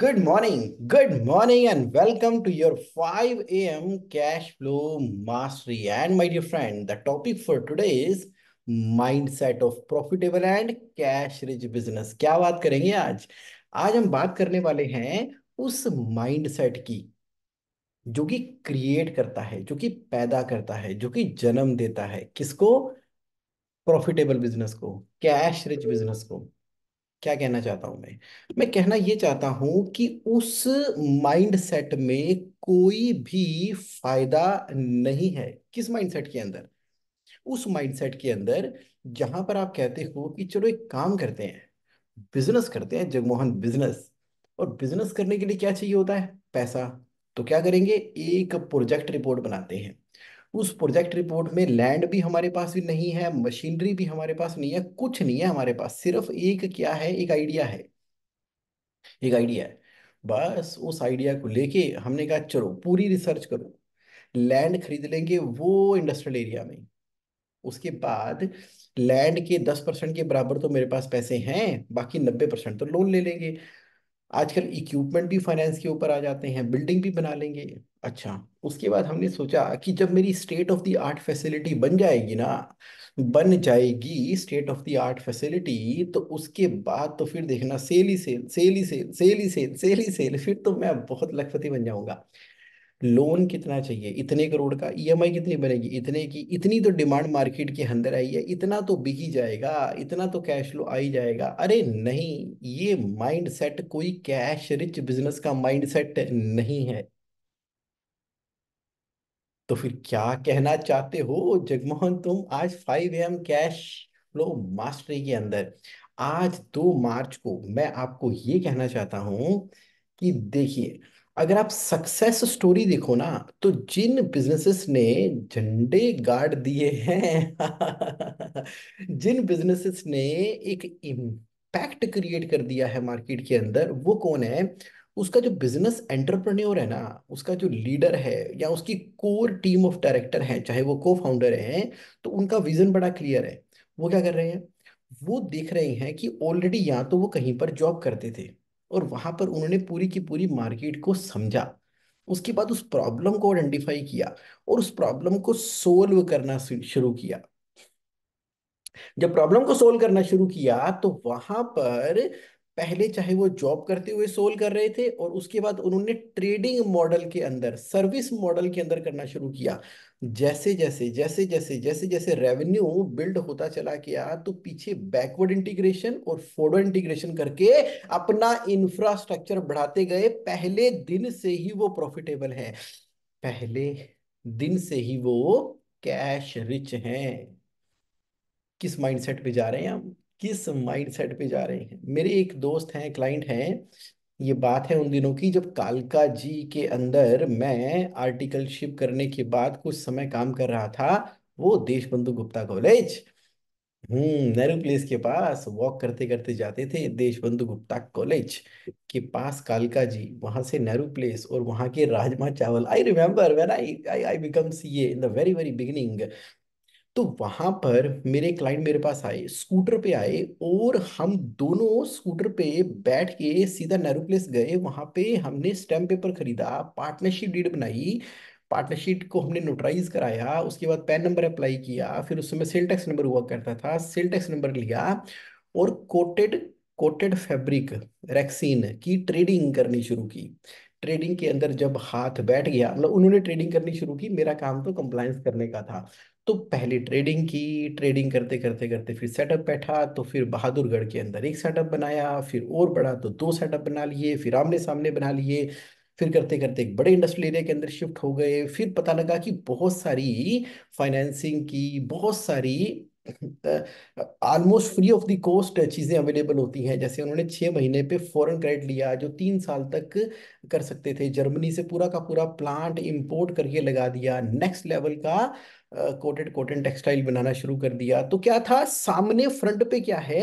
Good morning. Good morning and welcome to your 5 a.m. cash flow mastery. And my dear friend, the topic for today is mindset of profitable and cash rich business. क्या बात करेंगे आज? आज हम बात करने वाले हैं उस माइंडसेट की जो कि क्रिएट करता है, जो कि पैदा करता है, जो कि जन्म देता है किसको? प्रॉफिटेबल बिजनेस को, कैश रिच बिजनेस को. क्या कहना चाहता हूं मैं मैं कहना यह चाहता हूं कि उस माइंड सेट में कोई भी फायदा नहीं है किस माइंड सेट के अंदर उस माइंड सेट के अंदर जहां पर आप कहते हो कि चलो एक काम करते हैं बिजनेस करते हैं जगमोहन बिजनेस और बिजनेस करने के लिए क्या चाहिए होता है पैसा तो क्या करेंगे एक प्रोजेक्ट रिपोर्ट बनाते हैं उस प्रोजेक्ट रिपोर्ट में लैंड भी हमारे पास भी नहीं है मशीनरी भी हमारे पास नहीं है कुछ नहीं है हमारे पास सिर्फ एक क्या है एक आइडिया है एक आइडिया है बस उस आइडिया को लेके हमने कहा चलो पूरी रिसर्च करो लैंड खरीद लेंगे वो इंडस्ट्रियल एरिया में उसके बाद लैंड के दस परसेंट के बराबर तो मेरे पास पैसे हैं बाकी नब्बे परसेंट तो लोन ले लेंगे आजकल इक्विपमेंट भी फाइनेंस के ऊपर आ जाते हैं बिल्डिंग भी बना लेंगे अच्छा उसके बाद हमने सोचा कि जब मेरी state of the art facility बन जाएगी ना बन जाएगी state of the art facility तो उसके बाद तो फिर देखना सेल ही सेल सेल ही सेल सेल ही सेल सेल ही सेल फिर तो मैं बहुत लखपति बन जाऊंगा लोन कितना चाहिए इतने करोड़ का ईएमआई e कितनी बनेगी इतने की इतनी तो डिमांड मार्केट के अंदर आई है इतना तो ही जाएगा इतना तो कैश फ्लो आ ही जाएगा अरे नहीं ये माइंडसेट कोई कैश रिच बिजनेस का माइंडसेट नहीं है तो फिर क्या कहना चाहते हो जगमोहन तुम आज five M cash flow mastery के अंदर आज दो मार्च को मैं आपको ये कहना चाहता हूं कि देखिए अगर आप सक्सेस स्टोरी देखो ना तो जिन बिजनेसेस ने झंडे गाड़ दिए हैं जिन बिजनेसेस ने एक इम्पैक्ट क्रिएट कर दिया है मार्केट के अंदर वो कौन है उसका जो बिजनेस एंटरप्रेन्योर है ना उसका जो लीडर है या उसकी कोर टीम ऑफ डायरेक्टर है चाहे वो को फाउंडर है तो उनका विजन बड़ा क्लियर है वो क्या कर रहे हैं वो देख रहे हैं कि ऑलरेडी या तो वो कहीं पर जॉब करते थे और वहां पर उन्होंने पूरी की पूरी मार्केट को समझा उसके बाद उस प्रॉब्लम को आइडेंटिफाई किया और उस प्रॉब्लम को सोल्व करना शुरू किया जब प्रॉब्लम को सोल्व करना शुरू किया तो वहां पर पहले चाहे वो जॉब करते हुए सोल कर रहे थे और उसके बाद उन्होंने ट्रेडिंग मॉडल के अंदर सर्विस मॉडल के अंदर करना शुरू किया जैसे जैसे जैसे जैसे जैसे जैसे रेवेन्यू बिल्ड होता चला गया तो पीछे बैकवर्ड इंटीग्रेशन और फॉरवर्ड इंटीग्रेशन करके अपना इंफ्रास्ट्रक्चर बढ़ाते गए पहले दिन से ही वो प्रॉफिटेबल है पहले दिन से ही वो कैश रिच है किस माइंडसेट पे जा रहे हैं हम किस माइंडसेट पे जा रहे हैं मेरे एक दोस्त हैं क्लाइंट हैं ये बात है उन दिनों की जब कालका जी के अंदर मैं आर्टिकलशिप करने के बाद कुछ समय काम कर रहा था वो Deshbandhu Gupta college hmm Nehru Place के पास वॉक करते करते जाते थे देशबंधु गुप्ता कॉलेज के पास कालका जी वहां से नेहरू प्लेस और वहां के rajma chawal I remember when I I I become CA in the very very beginning तो वहां पर मेरे क्लाइंट मेरे पास आए स्कूटर पे आए और हम दोनों स्कूटर पे बैठ के सीधा नेहरू प्लेस गए वहां पे हमने स्टैम्प पेपर खरीदा पार्टनरशिप डीड बनाई पार्टनरशिप को हमने नोटराइज कराया उसके बाद पैन नंबर अप्लाई किया फिर उस समय सेल टैक्स नंबर हुआ करता था सेल टैक्स नंबर लिया और कोटेड कोटेड फैब्रिक रैक्सीन की ट्रेडिंग करनी शुरू की ट्रेडिंग के अंदर जब हाथ बैठ गया मतलब उन्होंने ट्रेडिंग करनी शुरू की मेरा काम तो कंप्लायंस करने का था तो पहले ट्रेडिंग की ट्रेडिंग करते करते करते फिर सेटअप बैठा तो फिर बहादुरगढ़ के अंदर एक सेटअप बनाया फिर और बढ़ा तो दो सेटअप बना लिए फिर आमने सामने बना लिए फिर करते करते एक बड़े इंडस्ट्रियल एरिया के अंदर शिफ्ट हो गए फिर पता लगा कि बहुत सारी फाइनेंसिंग की बहुत सारी almost free of the cost चीज़ें अवेलेबल होती हैं जैसे उन्होंने छः महीने पे फॉरेन क्रेडिट लिया जो तीन साल तक कर सकते थे जर्मनी से पूरा का पूरा प्लांट इंपोर्ट करके लगा दिया नेक्स्ट लेवल का कोटेड कॉटन टेक्सटाइल बनाना शुरू कर दिया तो क्या था सामने फ्रंट पे क्या है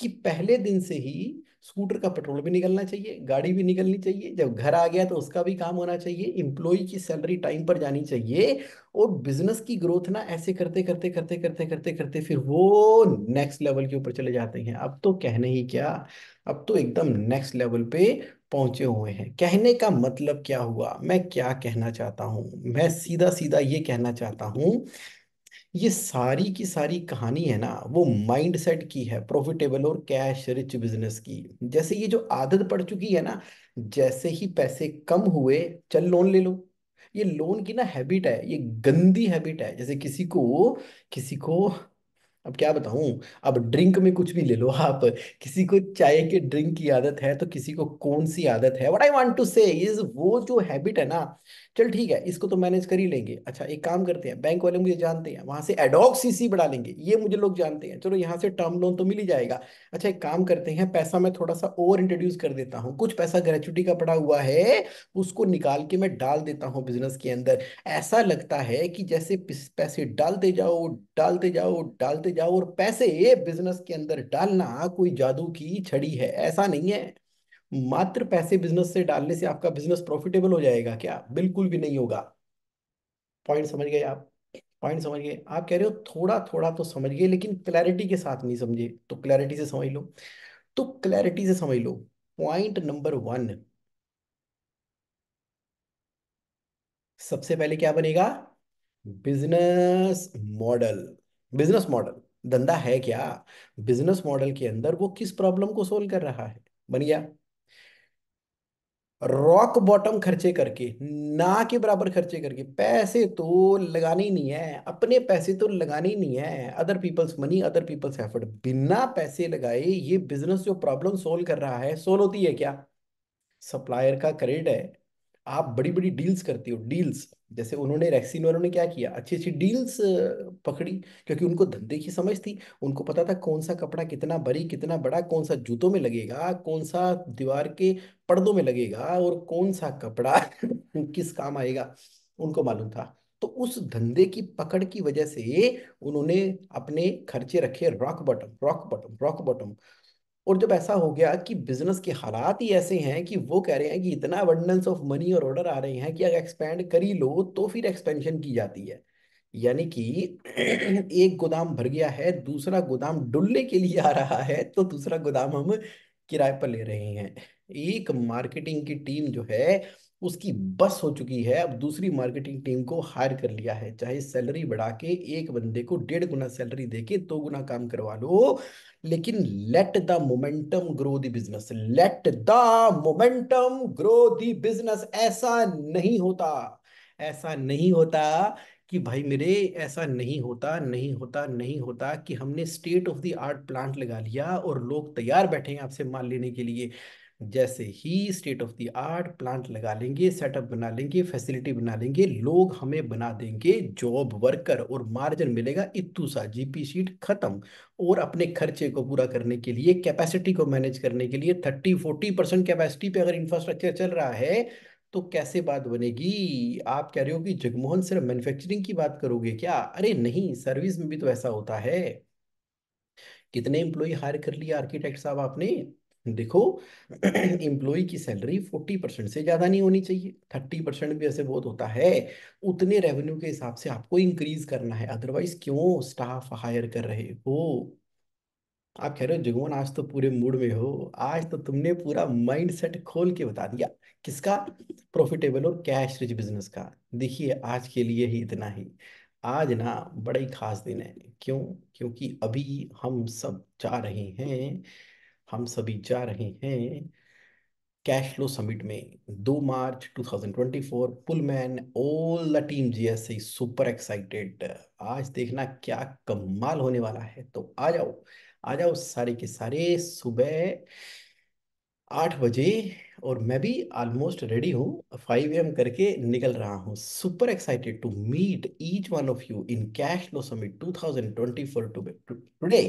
कि पहले दिन से ही स्कूटर का पेट्रोल भी निकलना चाहिए गाड़ी भी निकलनी चाहिए जब घर आ गया तो उसका भी काम होना चाहिए इम्प्लॉय की सैलरी टाइम पर जानी चाहिए और बिजनेस की ग्रोथ ना ऐसे करते करते करते करते करते करते फिर वो नेक्स्ट लेवल के ऊपर चले जाते हैं अब तो कहने ही क्या अब तो एकदम नेक्स्ट लेवल पे पहुंचे हुए हैं कहने का मतलब क्या हुआ मैं क्या कहना चाहता हूँ मैं सीधा सीधा ये कहना चाहता हूँ ये सारी की सारी कहानी है ना वो माइंडसेट की है प्रॉफिटेबल और कैश रिच बिजनेस की जैसे ये जो आदत पड़ चुकी है ना जैसे ही पैसे कम हुए चल लोन ले लो ये लोन की ना हैबिट है ये गंदी हैबिट है जैसे किसी को किसी को अब क्या बताऊं अब ड्रिंक में कुछ भी ले लो आप किसी को चाय के ड्रिंक की आदत है तो किसी को कौन सी आदत है what I want to say is वो जो हैबिट है ना चल ठीक है इसको तो मैनेज कर ही लेंगे अच्छा एक काम करते हैं बैंक वाले मुझे जानते हैं वहां से एडॉक सीसी बढ़ा लेंगे ये मुझे लोग जानते हैं चलो यहाँ से टर्म लोन तो मिल ही जाएगा अच्छा एक काम करते हैं पैसा मैं थोड़ा सा और इंट्रोड्यूस कर देता हूँ कुछ पैसा ग्रेचुटी का पड़ा हुआ है उसको निकाल के मैं डाल देता हूँ बिजनेस के अंदर ऐसा लगता है कि जैसे पैसे डालते जाओ डालते जाओ डालते जाओ और पैसे बिजनेस के अंदर डालना कोई जादू की छड़ी है ऐसा नहीं है मात्र पैसे बिजनेस से डालने से आपका बिजनेस प्रॉफिटेबल हो जाएगा क्या बिल्कुल भी नहीं होगा पॉइंट समझ गए आप पॉइंट समझ गए आप कह रहे हो थोड़ा थोड़ा तो गए लेकिन क्लैरिटी के साथ नहीं समझे तो क्लैरिटी से समझ लो तो क्लैरिटी से समझ लो पॉइंट नंबर वन सबसे पहले क्या बनेगा बिजनेस मॉडल बिजनेस मॉडल धंधा है क्या बिजनेस मॉडल के अंदर वो किस प्रॉब्लम को सोल्व कर रहा है बन गया रॉक बॉटम खर्चे करके ना के बराबर खर्चे करके पैसे तो लगाने ही नहीं है अपने पैसे तो लगाने ही नहीं है other people's money other people's effort बिना पैसे लगाए ये बिजनेस जो प्रॉब्लम सोल्व कर रहा है सोल्व होती है क्या सप्लायर का क्रेडिट है आप बड़ी बड़ी डील्स करती हो डील्स जैसे उन्होंने रैक्सीन वालों ने क्या किया अच्छी अच्छी डील्स पकड़ी क्योंकि उनको धंधे की समझ थी उनको पता था कौन सा कपड़ा कितना बड़ी कितना बड़ा कौन सा जूतों में लगेगा कौन सा दीवार के पर्दों में लगेगा और कौन सा कपड़ा किस काम आएगा उनको मालूम था तो उस धंधे की पकड़ की वजह से उन्होंने अपने खर्चे रखे rock bottom rock bottom rock bottom और जब ऐसा हो गया कि बिजनेस के हालात ही ऐसे हैं कि वो कह रहे हैं कि इतना अबंडेंस ऑफ मनी और ऑर्डर आ रहे हैं कि अगर एक्सपेंड कर ही लो तो फिर एक्सपेंशन की जाती है यानी कि एक गोदाम भर गया है दूसरा गोदाम डुलने के लिए आ रहा है तो दूसरा गोदाम हम किराए पर ले रहे हैं एक मार्केटिंग की टीम जो है उसकी बस हो चुकी है अब दूसरी मार्केटिंग टीम को हायर कर लिया है चाहे सैलरी बढ़ा के एक बंदे को डेढ़ गुना सैलरी दे के दो तो गुना काम करवा लो लेकिन let the momentum grow the business let the momentum grow the business ऐसा नहीं होता ऐसा नहीं होता कि भाई मेरे ऐसा नहीं होता नहीं होता नहीं होता कि हमने state of the art plant लगा लिया और लोग तैयार बैठे हैं आपसे माल लेने के लिए जैसे ही state of the art plant लगा लेंगे सेटअप बना लेंगे फैसिलिटी बना लेंगे लोग हमें बना देंगे जॉब वर्कर और मार्जिन मिलेगा इतू सा जीपी शीट खत्म और अपने खर्चे को पूरा करने के लिए कैपेसिटी को मैनेज करने के लिए थर्टी फोर्टी परसेंट कैपेसिटी पे अगर इंफ्रास्ट्रक्चर चल रहा है तो कैसे बात बनेगी आप कह रहे हो कि जगमोहन सिर्फ मैन्युफैक्चरिंग की बात करोगे क्या अरे नहीं सर्विस में भी तो ऐसा होता है कितने एम्प्लॉय हायर कर लिया आर्किटेक्ट साहब आपने देखो एम्प्लॉय की सैलरी फोर्टी परसेंट से ज़्यादा नहीं होनी चाहिए थर्टी परसेंट भी ऐसे बहुत होता है उतने रेवेन्यू के हिसाब से आपको इंक्रीज करना है अदरवाइज क्यों स्टाफ हायर कर रहे हो आप कह रहे हो जुगमन आज तो पूरे मूड में हो आज तो तुमने पूरा माइंड सेट खोल के बता दिया किसका प्रॉफिटेबल और कैश रिच बिजनेस का देखिए आज के लिए ही इतना ही आज ना बड़ा ही खास दिन है क्यों क्योंकि अभी हम सब जा रहे हैं हम सभी जा रहे हैं कैश फ्लो समिट में 2 March 2024 Pullman all the team GSE super excited आज देखना क्या कमाल होने वाला है तो आ जाओ आ जाओ सारे के सारे सुबह आठ बजे और मैं भी ऑलमोस्ट रेडी हूँ फाइव एम करके निकल रहा हूँ super excited to meet each one of you in cash flow summit 2024 today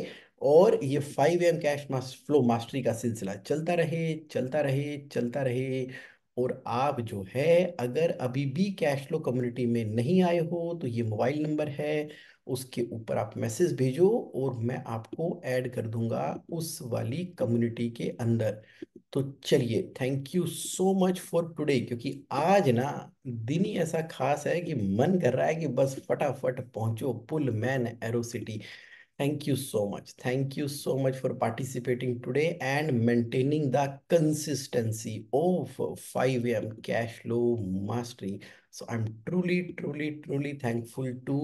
और ये five M cash flow mastery का सिलसिला चलता रहे चलता रहे चलता रहे और आप जो है अगर अभी भी कैश फ्लो कम्युनिटी में नहीं आए हो तो ये मोबाइल नंबर है उसके ऊपर आप मैसेज भेजो और मैं आपको ऐड कर दूंगा उस वाली कम्युनिटी के अंदर तो चलिए thank you so much for today क्योंकि आज ना दिन ही ऐसा खास है कि मन कर रहा है कि बस फटाफट पहुंचो Pullman Aerocity thank you so much thank you so much for participating today and maintaining the consistency of five M cash flow mastery so I am truly truly truly thankful to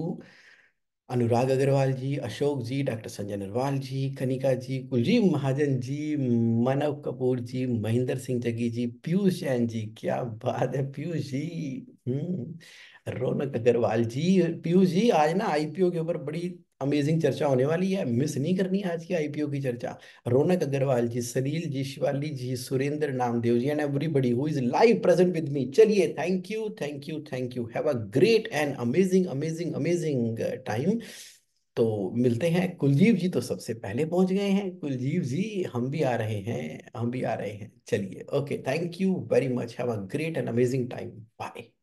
Anurag Agrawal ji Ashok ji doctor Sanjay Agrawal ji Kanika ji Kuljeev Mahajan ji Manav Kapoor ji Mahendra Singh Jaggi ji Piyush Jain जी क्या बात है पीयूष जी हम्म, रौनक अग्रवाल जी पीयूष जी आज ना IPO के ऊपर बड़ी amazing चर्चा होने वाली है मिस नहीं करनी आज की आईपीओ की चर्चा Raunak Agrawal ji Salil ji Shivali ji Surendra Namdev ji and everybody who is live present with me चलिए thank you thank you thank you have a great and amazing amazing amazing time तो मिलते हैं कुलजीव जी तो सबसे पहले पहुंच गए हैं कुलजीव जी हम भी आ रहे हैं हम भी आ रहे हैं चलिए okay thank you very much have a great and amazing time bye